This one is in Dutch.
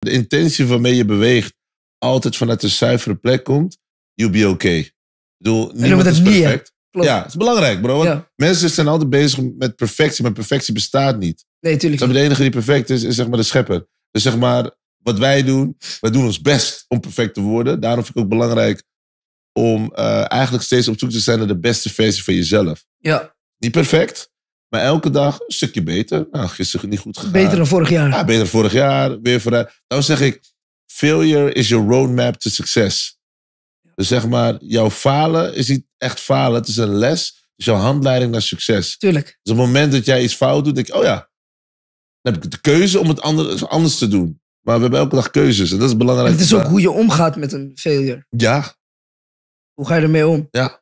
de intentie waarmee je beweegt altijd vanuit een zuivere plek komt, you'll be okay. Ik bedoel, perfect. ja, het is belangrijk, bro. Mensen zijn altijd bezig met perfectie, maar perfectie bestaat niet. Nee, tuurlijk. Niet. De enige die perfect is, is zeg maar de schepper. Dus zeg maar, wat wij doen, wij doen ons best om perfect te worden. Daarom vind ik ook belangrijk om eh, eigenlijk steeds op zoek te zijn naar de beste versie van jezelf. Ja. Niet perfect, maar elke dag een stukje beter. Nou, gisteren niet goed gedaan Beter dan vorig jaar. Ja, beter dan vorig jaar. Weer vooruit. Dan nou zeg ik, failure is your roadmap to succes. Dus zeg maar, jouw falen is niet echt falen. Het is een les. Het is jouw handleiding naar succes. Tuurlijk. Dus op het moment dat jij iets fout doet, denk ik, oh ja. Dan heb ik de keuze om het anders, anders te doen. Maar we hebben elke dag keuzes en dat is belangrijk. het is ook hoe je omgaat met een failure. Ja. Hoe ga je ermee om? Ja.